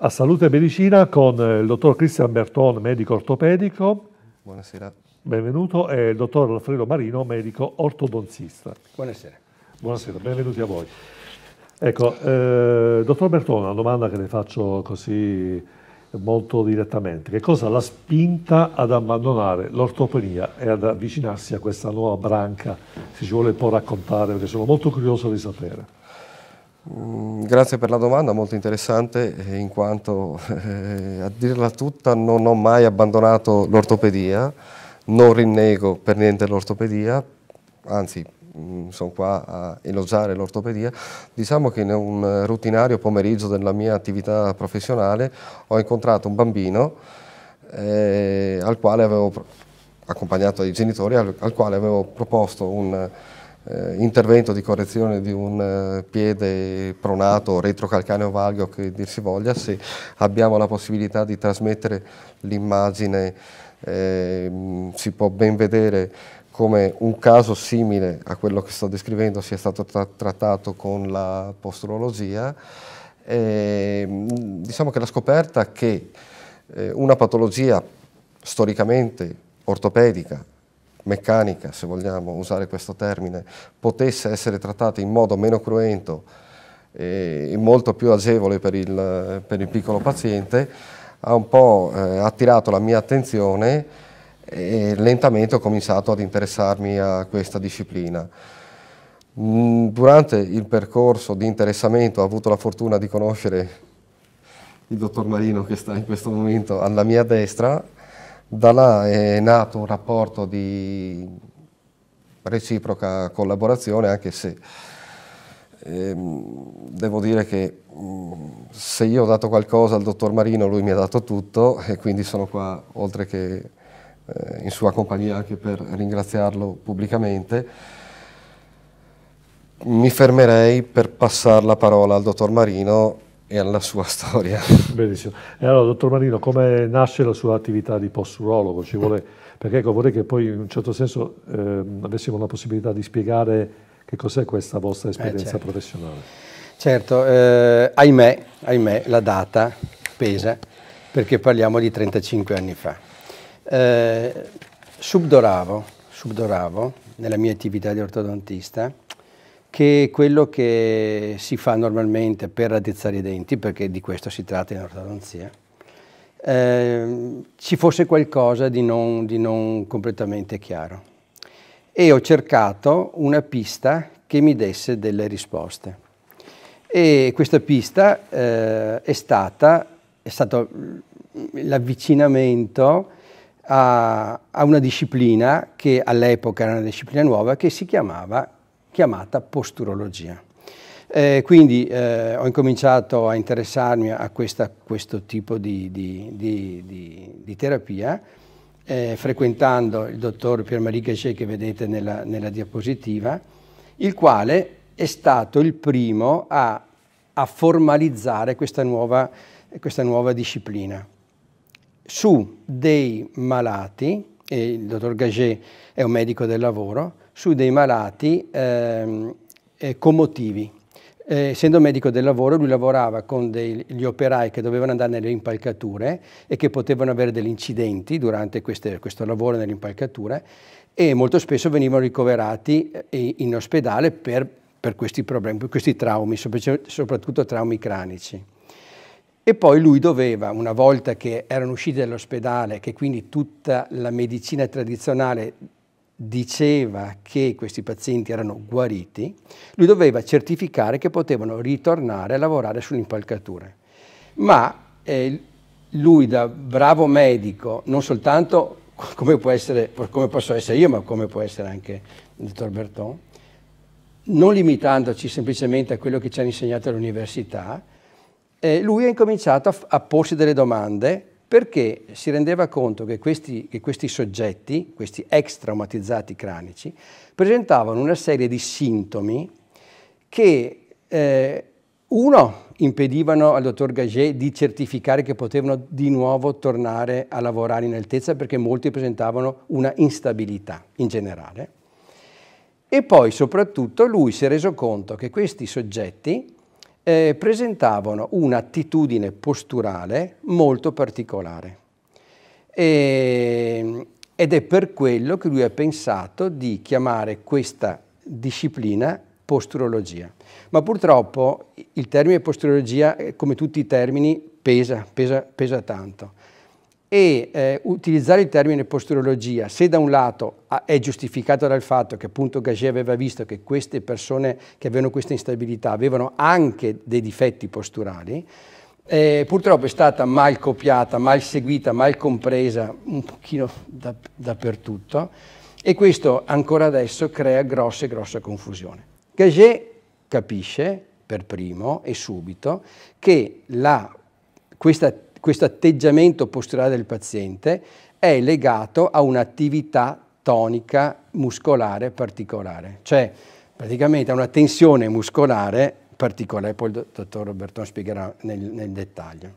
a Salute e Medicina con eh, il dottor Cristian Berton, medico ortopedico. Buonasera. Benvenuto e il dottor Alfredo Marino, medico ortodonzista. Buonasera. Buonasera, benvenuti a voi. Ecco, eh, dottor Bertone, una domanda che le faccio così molto direttamente. Che cosa l'ha spinta ad abbandonare l'ortopenia e ad avvicinarsi a questa nuova branca? Se ci vuole un po' raccontare, perché sono molto curioso di sapere. Mm, grazie per la domanda, molto interessante, eh, in quanto eh, a dirla tutta non ho mai abbandonato l'ortopedia, non rinnego per niente l'ortopedia, anzi mm, sono qua a elogiare l'ortopedia, diciamo che in un rutinario pomeriggio della mia attività professionale ho incontrato un bambino eh, al quale avevo accompagnato dai genitori, al, al quale avevo proposto un eh, intervento di correzione di un eh, piede pronato, retrocalcaneo valgo che dir si voglia, se abbiamo la possibilità di trasmettere l'immagine eh, si può ben vedere come un caso simile a quello che sto descrivendo sia stato tra trattato con la posturologia. Ehm, diciamo che la scoperta che eh, una patologia storicamente ortopedica meccanica, se vogliamo usare questo termine, potesse essere trattata in modo meno cruento e molto più agevole per il, per il piccolo paziente, ha un po' eh, attirato la mia attenzione e lentamente ho cominciato ad interessarmi a questa disciplina. Mm, durante il percorso di interessamento ho avuto la fortuna di conoscere il dottor Marino che sta in questo momento alla mia destra da là è nato un rapporto di reciproca collaborazione, anche se ehm, devo dire che mh, se io ho dato qualcosa al dottor Marino, lui mi ha dato tutto e quindi sono qua, oltre che eh, in sua compagnia, anche per ringraziarlo pubblicamente. Mi fermerei per passare la parola al dottor Marino e alla sua storia. Benissimo. E allora, dottor Marino, come nasce la sua attività di posturologo? Ci vuole, perché ecco, vorrei che poi in un certo senso eh, avessimo la possibilità di spiegare che cos'è questa vostra eh, esperienza eh, certo. professionale. Certo, eh, ahimè, ahimè, la data pesa perché parliamo di 35 anni fa. Eh, subdoravo, subdoravo nella mia attività di ortodontista che quello che si fa normalmente per raddrizzare i denti, perché di questo si tratta in ortodonzia, eh, ci fosse qualcosa di non, di non completamente chiaro. E ho cercato una pista che mi desse delle risposte. E questa pista eh, è, stata, è stato l'avvicinamento a, a una disciplina che all'epoca era una disciplina nuova, che si chiamava chiamata posturologia. Eh, quindi eh, ho incominciato a interessarmi a questa, questo tipo di, di, di, di terapia, eh, frequentando il dottor Pierre-Marie Gachet che vedete nella, nella, diapositiva, il quale è stato il primo a, a formalizzare questa nuova, questa nuova, disciplina su dei malati, e il dottor Gaget è un medico del lavoro, su dei malati ehm, eh, comotivi. Eh, essendo medico del lavoro, lui lavorava con degli operai che dovevano andare nelle impalcature e che potevano avere degli incidenti durante queste, questo lavoro nelle impalcature e molto spesso venivano ricoverati eh, in ospedale per, per questi problemi, per questi traumi, soprattutto traumi cranici. E poi lui doveva, una volta che erano usciti dall'ospedale, che quindi tutta la medicina tradizionale diceva che questi pazienti erano guariti, lui doveva certificare che potevano ritornare a lavorare sulle impalcature. Ma eh, lui da bravo medico, non soltanto come, essere, come, posso essere io, ma come può essere anche il dottor Berton, non limitandoci semplicemente a quello che ci hanno insegnato all'università, eh, lui ha incominciato a, a porsi delle domande perché si rendeva conto che questi, che questi soggetti, questi ex traumatizzati cranici, presentavano una serie di sintomi che, eh, uno, impedivano al dottor Gaget di certificare che potevano di nuovo tornare a lavorare in altezza perché molti presentavano una instabilità in generale. E poi soprattutto lui si è reso conto che questi soggetti eh, presentavano un'attitudine posturale molto particolare. E, ehm, ed è per quello che lui ha pensato di chiamare questa disciplina posturologia. Ma purtroppo il termine posturologia, eh, come tutti i termini, pesa, pesa, pesa tanto e eh, utilizzare il termine posturologia, se da un lato ah, è giustificato dal fatto che appunto Gaget aveva visto che queste persone che avevano questa instabilità avevano anche dei difetti posturali, eh, purtroppo è stata mal copiata, mal seguita, mal compresa un pochino da, dappertutto e questo ancora adesso crea grossa e grossa confusione. Gaget capisce per primo e subito che la, questa questo atteggiamento posturale del paziente è legato a un'attività tonica muscolare particolare, cioè praticamente a una tensione muscolare particolare, poi il dottor Roberton spiegherà nel, nel dettaglio.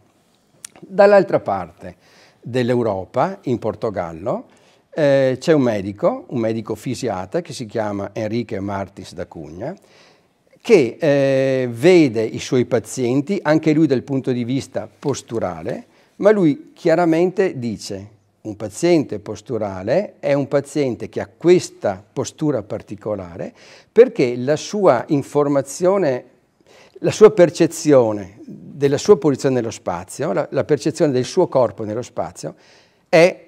Dall'altra parte dell'Europa, in Portogallo, eh, c'è un medico, un medico fisiata che si chiama Enrique Martins da Cugna, che eh, vede i suoi pazienti, anche lui dal punto di vista posturale, ma lui chiaramente dice un paziente posturale è un paziente che ha questa postura particolare perché la sua informazione, la sua percezione della sua posizione nello spazio, la, la percezione del suo corpo nello spazio è,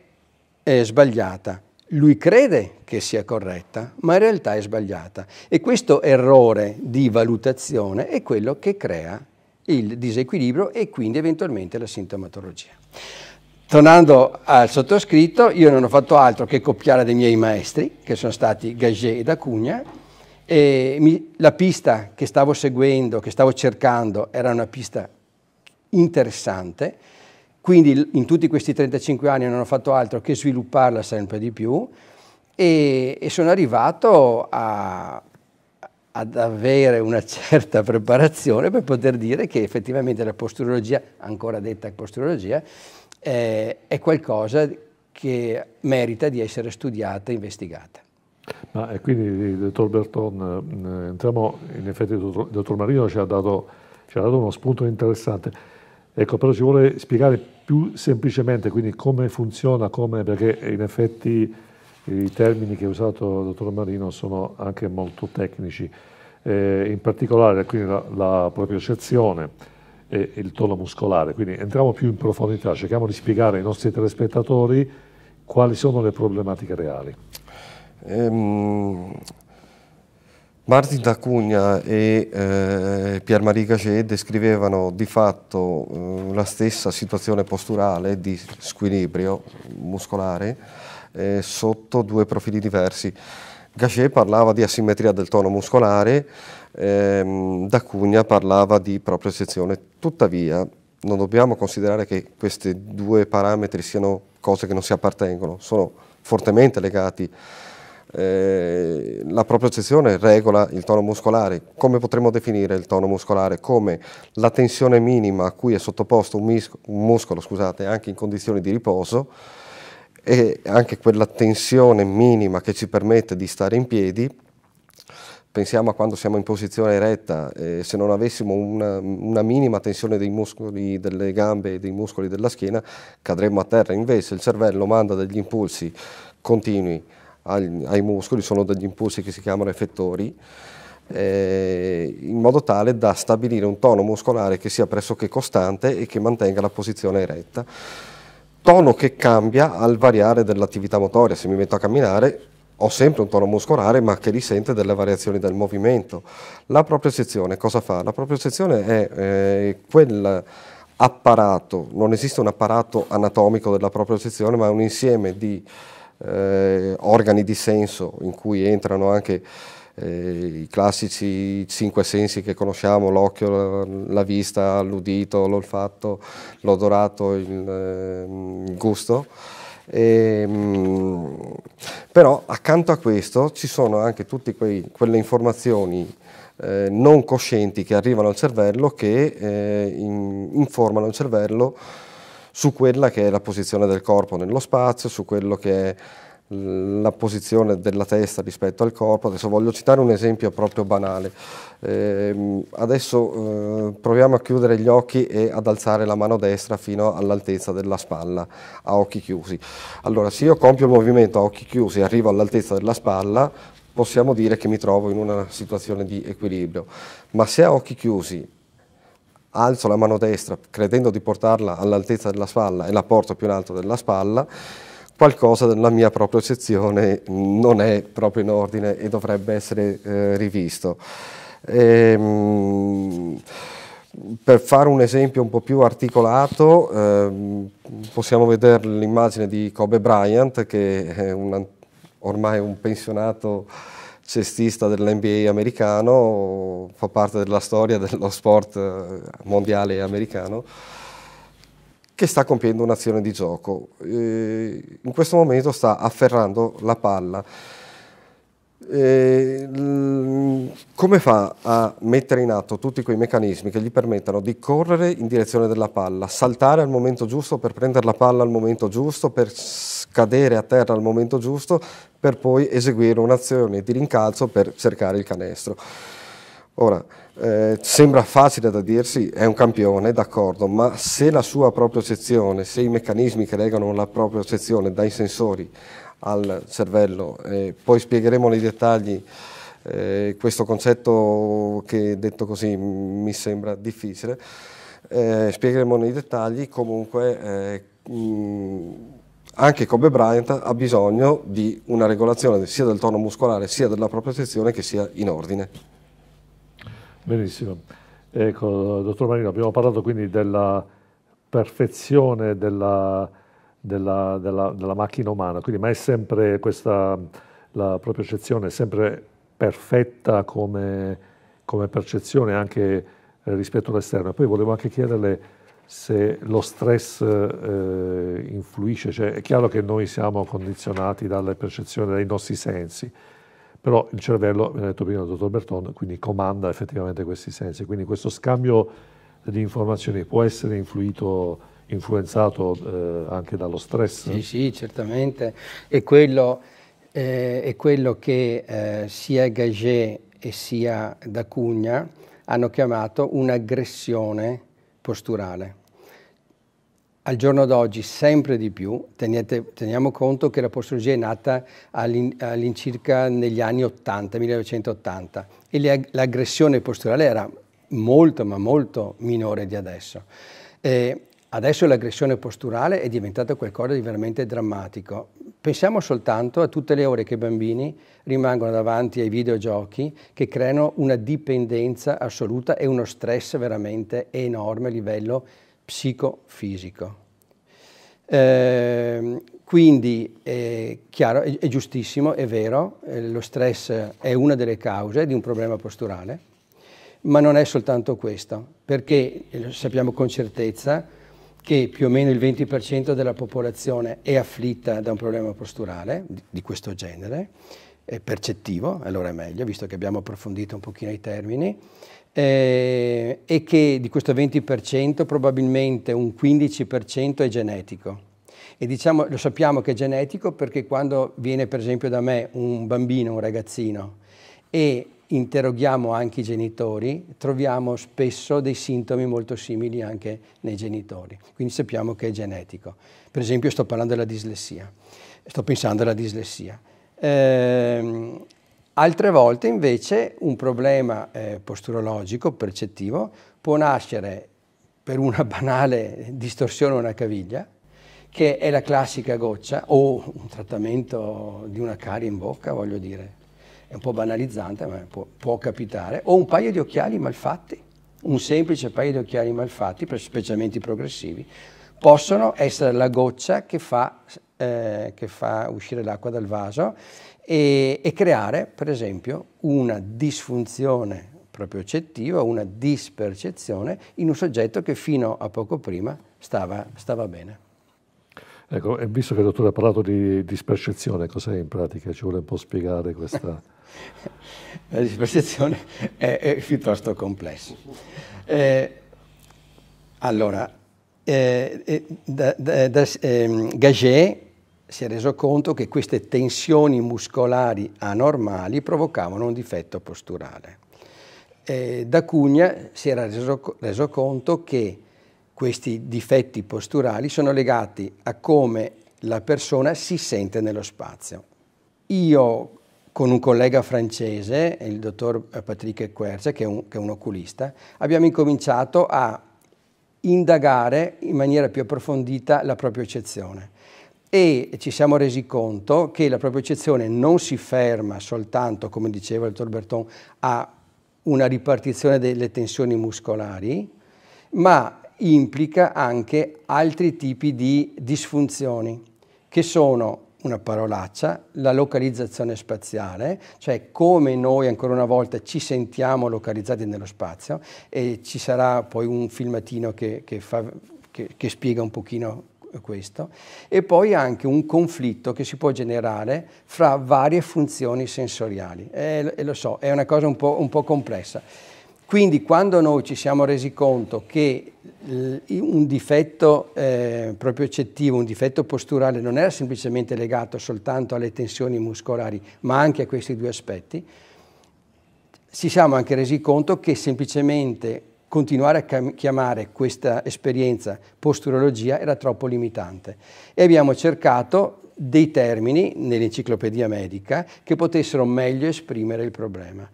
è sbagliata lui crede che sia corretta, ma in realtà è sbagliata. E questo errore di valutazione è quello che crea il disequilibrio e quindi eventualmente la sintomatologia. Tornando al sottoscritto, io non ho fatto altro che copiare dei miei maestri, che sono stati Gaget ed Acugna, e mi, la pista che stavo seguendo, che stavo cercando, era una pista interessante, quindi in tutti questi 35 anni non ho fatto altro che svilupparla sempre di più e, e sono arrivato a, ad avere una certa preparazione per poter dire che effettivamente la posturologia, ancora detta posturologia, eh, è qualcosa che merita di essere studiata e investigata. Ma e eh, quindi, dottor Berton, eh, entriamo, in effetti il dottor, dottor Marino ci ha, dato, ci ha dato uno spunto interessante. Ecco, però ci vuole spiegare più semplicemente, quindi come funziona, come, perché in effetti i termini che ha usato il dottor Marino sono anche molto tecnici, eh, in particolare quindi la, la propriocezione e il tono muscolare, quindi entriamo più in profondità, cerchiamo di spiegare ai nostri telespettatori quali sono le problematiche reali. Ehm, Martin D'Acugna e eh, Pierre-Marie Gaget descrivevano di fatto eh, la stessa situazione posturale di squilibrio muscolare eh, sotto due profili diversi. Gaget parlava di asimmetria del tono muscolare, ehm, D'Acugna parlava di propriocezione. Tuttavia non dobbiamo considerare che questi due parametri siano cose che non si appartengono, sono fortemente legati eh, la propria propriocezione regola il tono muscolare. Come potremmo definire il tono muscolare? Come la tensione minima a cui è sottoposto un, un muscolo scusate, anche in condizioni di riposo e anche quella tensione minima che ci permette di stare in piedi pensiamo a quando siamo in posizione eretta, eh, se non avessimo una, una, minima tensione dei muscoli delle gambe e dei muscoli della schiena cadremmo a terra, invece il cervello manda degli impulsi continui ai, ai muscoli sono degli impulsi che si chiamano effettori, eh, in modo tale da stabilire un tono muscolare che sia pressoché costante e che mantenga la posizione eretta. Tono che cambia al variare dell'attività motoria, se mi metto a camminare ho sempre un tono muscolare ma che risente delle variazioni del movimento. La propriocezione cosa fa? La propriocezione è eh, quel apparato, non esiste un apparato anatomico della propriocezione ma è un insieme di eh, organi di senso in cui entrano anche eh, i classici cinque sensi che conosciamo, l'occhio, la, vista, l'udito, l'olfatto, l'odorato, il, ehm, il gusto. E, ehm, però accanto a questo ci sono anche tutte quelle informazioni eh, non coscienti che arrivano al cervello che eh, in, informano il cervello su quella che è la posizione del corpo nello spazio, su quello che è la posizione della testa rispetto al corpo. Adesso voglio citare un esempio proprio banale. Eh, adesso eh, proviamo a chiudere gli occhi e ad alzare la mano destra fino all'altezza della spalla a occhi chiusi. Allora, se io compio il movimento a occhi chiusi e arrivo all'altezza della spalla, possiamo dire che mi trovo in una situazione di equilibrio. Ma se a occhi chiusi alzo la mano destra credendo di portarla all'altezza della spalla e la porto più in alto della spalla, qualcosa della mia propria sezione non è proprio in ordine e dovrebbe essere eh, rivisto. E, ehm, per fare un esempio un po' più articolato, eh, possiamo vedere l'immagine di Kobe Bryant, che è un, ormai un pensionato cestista dell'NBA americano, fa parte della storia dello sport eh, mondiale americano, che sta compiendo un'azione di gioco. E in questo momento sta afferrando la palla. E come fa a mettere in atto tutti quei meccanismi che gli permettano di correre in direzione della palla, saltare al momento giusto per prendere la palla al momento giusto, per cadere a terra al momento giusto per poi eseguire un'azione di rincalzo per cercare il canestro. Ora, eh, sembra facile da dirsi, è un campione, d'accordo, ma se la sua propria sezione, se i meccanismi che legano la propria sezione dai sensori al cervello, eh, poi spiegheremo nei dettagli eh, questo concetto che detto così mi sembra difficile, eh, spiegheremo nei dettagli comunque mh, eh, anche Kobe Bryant ha bisogno di una regolazione sia del tono muscolare sia della propria sezione che sia in ordine. Benissimo. Ecco, dottor Marino, abbiamo parlato quindi della perfezione della, della, della, della macchina umana, quindi, ma è sempre questa, la propria sezione sempre perfetta come, come percezione anche eh, rispetto all'esterno. Poi volevo anche chiederle se lo stress eh, influisce, cioè, è chiaro che noi siamo condizionati dalle percezioni, dai nostri sensi, però il cervello, come ha detto prima il dottor Berton, quindi comanda effettivamente questi sensi, quindi questo scambio di informazioni può essere influito, influenzato eh, anche dallo stress? Sì, sì, certamente, è quello, eh, è quello che eh, sia Gaget e sia D'Acugna hanno chiamato un'aggressione posturale al giorno d'oggi sempre di più, teniate, teniamo conto che la postologia è nata all'incirca negli anni 80, 1980 e l'aggressione posturale era molto ma molto minore di adesso. E adesso l'aggressione posturale è diventata qualcosa di veramente drammatico. Pensiamo soltanto a tutte le ore che i bambini rimangono davanti ai videogiochi che creano una dipendenza assoluta e uno stress veramente enorme a livello psicofisico. Eh, quindi è chiaro, è, è giustissimo, è vero, eh, lo stress è una delle cause di un problema posturale, ma non è soltanto questo, perché eh, sappiamo con certezza che più o meno il 20% della popolazione è afflitta da un problema posturale di, di questo genere, è percettivo, allora è meglio, visto che abbiamo approfondito un pochino i termini, eh, e che di questo 20% probabilmente un 15% è genetico. E diciamo, lo sappiamo che è genetico perché quando viene per esempio da me un bambino, un ragazzino, e interroghiamo anche i genitori, troviamo spesso dei sintomi molto simili anche nei genitori, quindi sappiamo che è genetico. Per esempio sto parlando della dislessia, sto pensando alla dislessia. Eh, Altre volte invece un problema eh, posturologico, percettivo, può nascere per una banale distorsione a una caviglia, che è la classica goccia o un trattamento di una carie in bocca, voglio dire, è un po' banalizzante, ma può, può capitare, o un paio di occhiali malfatti, un semplice paio di occhiali malfatti, per specialmente progressivi, possono essere la goccia che fa, eh, che fa uscire l'acqua dal vaso e, e creare, per esempio, una disfunzione proprio propriocettiva, una dispercezione in un soggetto che fino a poco prima stava, stava bene. Ecco, visto che il dottore ha parlato di dispercezione, cos'è in pratica? Ci vuole un po' spiegare questa... La dispercezione è, è piuttosto complessa. Eh, allora, eh, eh da, da, da, eh, Gaget si è reso conto che queste tensioni muscolari anormali provocavano un difetto posturale. Eh, da Cugna si era reso, reso conto che questi difetti posturali sono legati a come la persona si sente nello spazio. Io con un collega francese, il dottor Patrick Querce, che, che, è un oculista, abbiamo incominciato a indagare in maniera più approfondita la propria eccezione e ci siamo resi conto che la propriocezione non si ferma soltanto, come diceva il dottor Berton, a una ripartizione delle tensioni muscolari, ma implica anche altri tipi di disfunzioni, che sono una parolaccia, la localizzazione spaziale, cioè come noi ancora una volta ci sentiamo localizzati nello spazio e ci sarà poi un filmatino che, che, fa, che, che spiega un pochino questo, e poi anche un conflitto che si può generare fra varie funzioni sensoriali. E, e lo so, è una cosa un po', un po' complessa. Quindi quando noi ci siamo resi conto che un difetto eh, proprio accettivo, un difetto posturale non era semplicemente legato soltanto alle tensioni muscolari, ma anche a questi due aspetti, ci siamo anche resi conto che semplicemente continuare a chiamare questa esperienza posturologia era troppo limitante e abbiamo cercato dei termini nell'enciclopedia medica che potessero meglio esprimere il problema.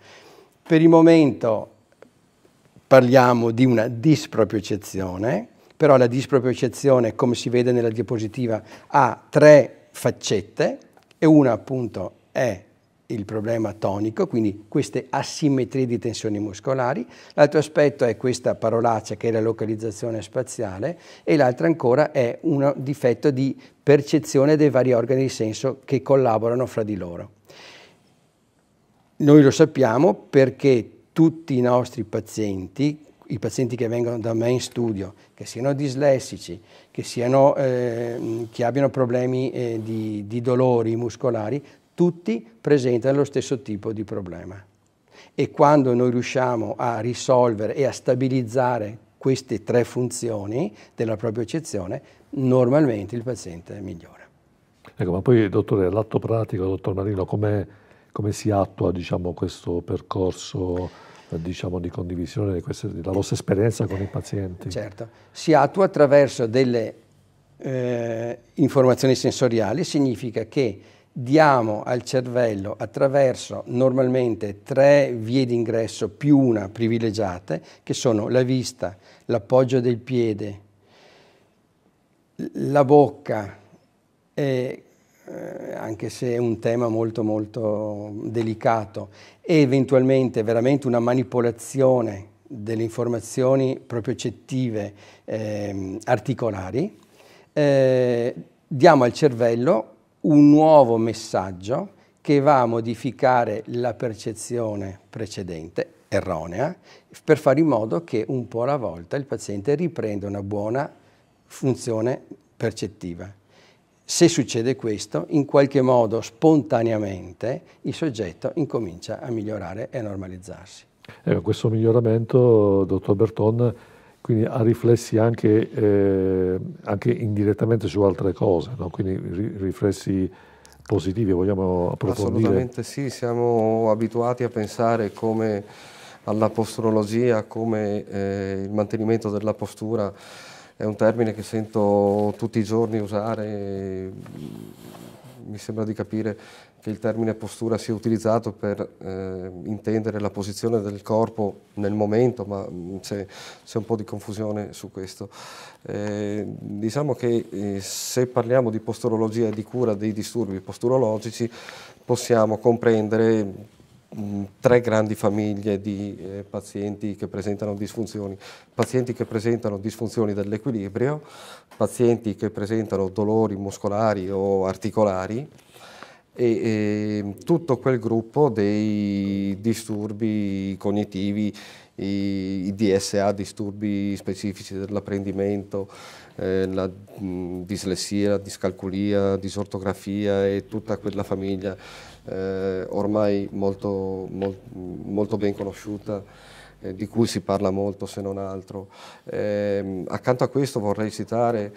Per il momento parliamo di una dispropriocezione, però la dispropriocezione, come si vede nella diapositiva, ha tre faccette e una appunto è il problema tonico, quindi queste asimmetrie di tensioni muscolari, l'altro aspetto è questa parolaccia che è la localizzazione spaziale e l'altro ancora è un difetto di percezione dei vari organi di senso che collaborano fra di loro. Noi lo sappiamo perché tutti i nostri pazienti, i pazienti che vengono da me in studio, che siano dislessici, che, siano, eh, che abbiano problemi eh, di, di dolori muscolari, tutti presentano lo stesso tipo di problema. E quando noi riusciamo a risolvere e a stabilizzare queste tre funzioni della propria eccezione, normalmente il paziente migliora. Ecco, ma poi, dottore, l'atto pratico, dottor Marino, come, come si attua diciamo, questo percorso? diciamo, di condivisione della vostra esperienza con i pazienti. Certo, si attua attraverso delle eh, informazioni sensoriali, significa che diamo al cervello attraverso normalmente tre vie d'ingresso più una privilegiate, che sono la vista, l'appoggio del piede, la bocca, e, eh, anche se è un tema molto molto delicato, e eventualmente veramente una manipolazione delle informazioni propriocettive eh, articolari, eh, diamo al cervello un nuovo messaggio che va a modificare la percezione precedente, erronea, per fare in modo che un po' alla volta il paziente riprenda una buona funzione percettiva. Se succede questo, in qualche modo spontaneamente il soggetto incomincia a migliorare e a normalizzarsi. Eh, questo miglioramento, dottor Berton, quindi ha riflessi anche, eh, anche indirettamente su altre cose, no? quindi ri riflessi positivi, vogliamo approfondire? Assolutamente sì, siamo abituati a pensare come alla come eh, il mantenimento della postura è un termine che sento tutti i giorni usare, mi sembra di capire che il termine postura sia utilizzato per eh, intendere la posizione del corpo nel momento, ma mm, c'è, un po' di confusione su questo. Eh, diciamo che eh, se parliamo di posturologia e di cura dei disturbi posturologici possiamo comprendere mm, tre grandi famiglie di eh, pazienti che presentano disfunzioni, pazienti che presentano disfunzioni dell'equilibrio, pazienti che presentano dolori muscolari o articolari, e, e ehm, tutto quel gruppo dei disturbi cognitivi, i, i DSA, disturbi specifici dell'apprendimento, eh, la mh, dislessia, la discalculia, disortografia e tutta quella famiglia eh, ormai molto, mol, molto ben conosciuta eh, di cui si parla molto se non altro. Eh, accanto a questo vorrei citare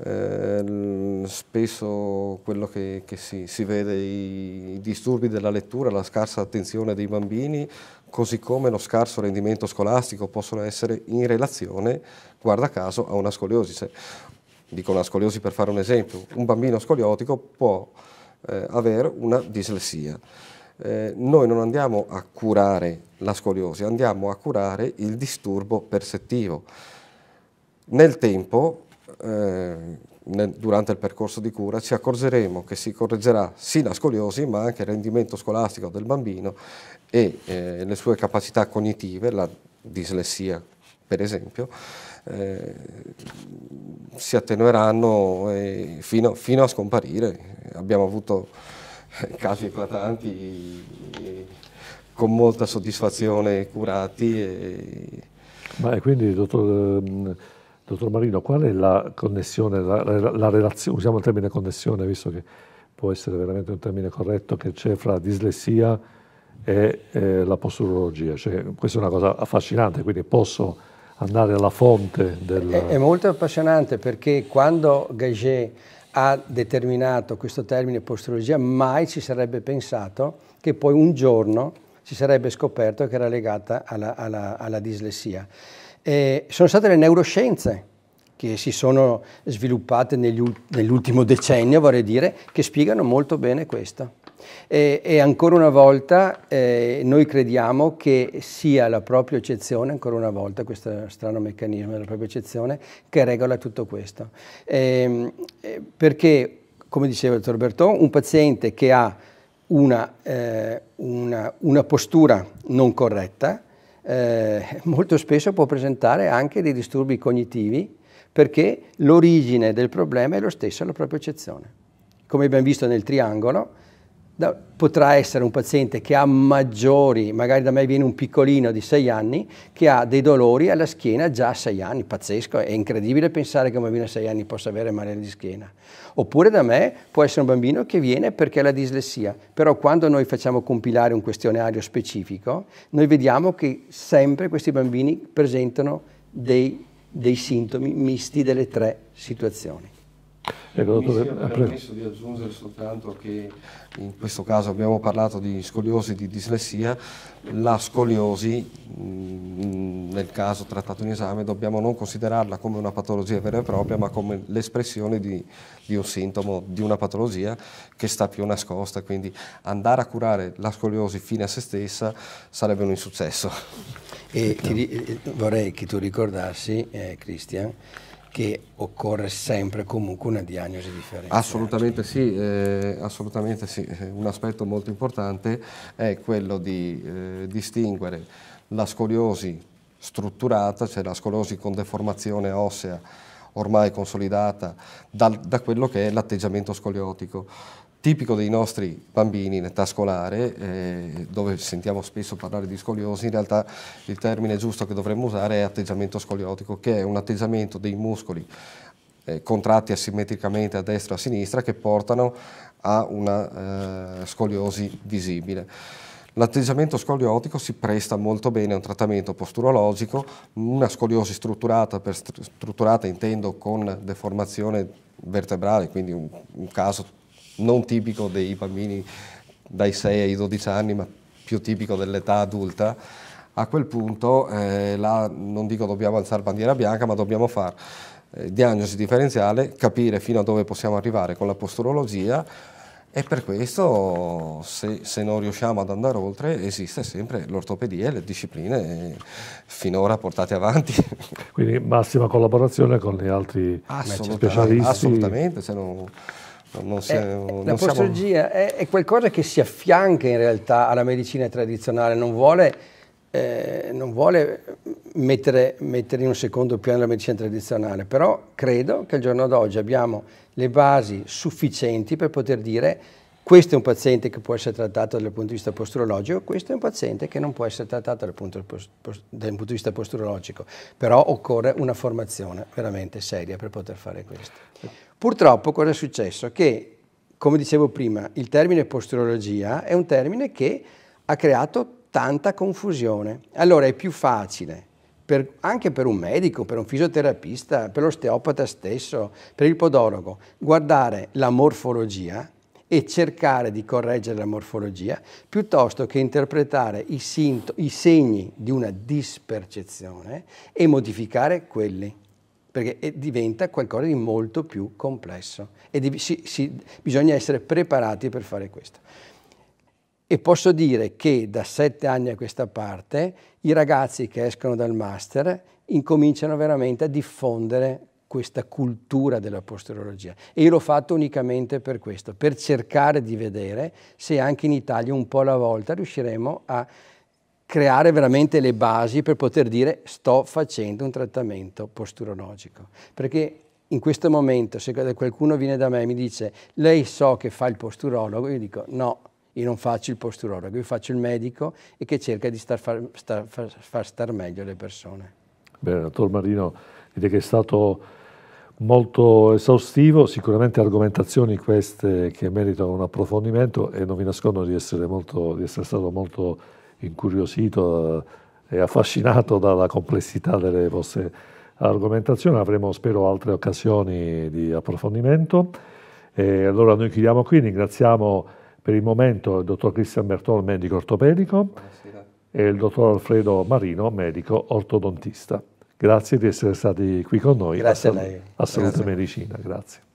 eh, spesso quello che, che si, si, vede, i, i disturbi della lettura, la scarsa attenzione dei bambini, così come lo scarso rendimento scolastico possono essere in relazione, guarda caso, a una scoliosi. Cioè, dico una scoliosi per fare un esempio, un bambino scoliotico può eh, avere una dislessia. Eh, noi non andiamo a curare la scoliosi, andiamo a curare il disturbo percettivo. Nel tempo eh, nel, durante il percorso di cura ci accorgeremo che si correggerà sì la scoliosi ma anche il rendimento scolastico del bambino e eh, le sue capacità cognitive, la dislessia per esempio, eh, si attenueranno fino, fino, a scomparire. Abbiamo avuto eh, casi eclatanti con molta soddisfazione curati. E... Beh, quindi, dottor ehm, Dottor Marino, qual è la connessione, la, la, la relazione, usiamo il termine connessione visto che può essere veramente un termine corretto, che c'è fra dislessia e eh, la posturologia? Cioè, questa è una cosa affascinante, quindi posso andare alla fonte del... È, è molto appassionante perché quando Gaget ha determinato questo termine posturologia, mai ci sarebbe pensato che poi un giorno si sarebbe scoperto che era legata alla, alla, alla dislessia eh, sono state le neuroscienze che si sono sviluppate nell'ultimo decennio, vorrei dire, che spiegano molto bene questo. E, e ancora una volta eh, noi crediamo che sia la propria eccezione, ancora una volta questo strano meccanismo della propria eccezione, che regola tutto questo. Ehm, eh, perché, come diceva il dottor Berton, un paziente che ha una, eh, una, una postura non corretta, eh, molto spesso può presentare anche dei disturbi cognitivi perché l'origine del problema è lo stesso la propria eccezione. Come abbiamo visto nel triangolo, da, potrà essere un paziente che ha maggiori, magari da me viene un piccolino di 6 anni, che ha dei dolori alla schiena già a 6 anni, pazzesco, è incredibile pensare che un bambino a 6 anni possa avere male di schiena. Oppure da me può essere un bambino che viene perché ha la dislessia, però quando noi facciamo compilare un questionario specifico, noi vediamo che sempre questi bambini presentano dei, dei sintomi misti delle tre situazioni. Ecco, dottore, mi permesso di aggiungere soltanto che in questo caso abbiamo parlato di scoliosi di dislessia, la scoliosi mm, nel caso trattato in esame dobbiamo non considerarla come una patologia vera e propria ma come l'espressione di, di un sintomo di una patologia che sta più nascosta, quindi andare a curare la scoliosi fine a se stessa sarebbe un insuccesso. E ti, vorrei che tu ricordassi, eh, Cristian, che occorre sempre comunque una diagnosi differenziata. Assolutamente sì, eh, assolutamente sì. Un aspetto molto importante è quello di eh, distinguere la scoliosi strutturata, cioè la scoliosi con deformazione ossea ormai consolidata, dal, da quello che è l'atteggiamento scoliotico tipico dei nostri bambini in età scolare, eh, dove sentiamo spesso parlare di scoliosi, in realtà il termine giusto che dovremmo usare è atteggiamento scoliotico, che è un atteggiamento dei muscoli eh, contratti asimmetricamente a destra e a sinistra che portano a una eh, scoliosi visibile. L'atteggiamento scoliotico si presta molto bene a un trattamento posturologico, una scoliosi strutturata, per strutturata intendo con deformazione vertebrale, quindi un, un caso non tipico dei bambini dai 6 ai 12 anni, ma più tipico dell'età adulta, a quel punto eh, là, non dico dobbiamo alzare bandiera bianca, ma dobbiamo fare eh, diagnosi differenziale, capire fino a dove possiamo arrivare con la posturologia e per questo se, se non riusciamo ad andare oltre esiste sempre l'ortopedia e le discipline eh, finora portate avanti. Quindi massima collaborazione con gli altri specialisti. Assolutamente, se non non si, eh, eh non la postrologia siamo... è, è, qualcosa che si affianca in realtà alla medicina tradizionale, non vuole, eh, non vuole mettere, mettere, in un secondo piano la medicina tradizionale, però credo che al giorno d'oggi abbiamo le basi sufficienti per poter dire questo è un paziente che può essere trattato dal punto di vista posturologico, questo è un paziente che non può essere trattato dal punto, dal punto di vista posturologico, però occorre una formazione veramente seria per poter fare questo. Purtroppo cosa è successo? Che, come dicevo prima, il termine posturologia è un termine che ha creato tanta confusione. Allora è più facile per, anche per un medico, per un fisioterapista, per l'osteopata stesso, per il podologo, guardare la morfologia e cercare di correggere la morfologia piuttosto che interpretare i, i segni di una dispercezione e modificare quelli perché eh, diventa qualcosa di molto più complesso e di, si, si, bisogna essere preparati per fare questo. E posso dire che da sette anni a questa parte i ragazzi che escono dal master incominciano veramente a diffondere questa cultura della posterologia. E io l'ho fatto unicamente per questo, per cercare di vedere se anche in Italia un po' alla volta riusciremo a creare veramente le basi per poter dire sto facendo un trattamento posturologico. Perché in questo momento se qualcuno viene da me e mi dice lei so che fa il posturologo, io dico no, io non faccio il posturologo, io faccio il medico e che cerca di star, far, star, far, far star meglio le persone. Bene, dottor Marino direi che è stato molto esaustivo, sicuramente argomentazioni queste che meritano un approfondimento e non vi nascondo di essere, molto, di essere stato molto incuriosito eh, e affascinato dalla complessità delle vostre argomentazioni, avremo spero altre occasioni di approfondimento. E allora noi chiudiamo qui, ringraziamo per il momento il dottor Cristian Bertol, medico ortopedico, Buonasera. e il dottor Alfredo Marino, medico ortodontista. Grazie di essere stati qui con noi. Grazie a, lei. A Medicina, grazie.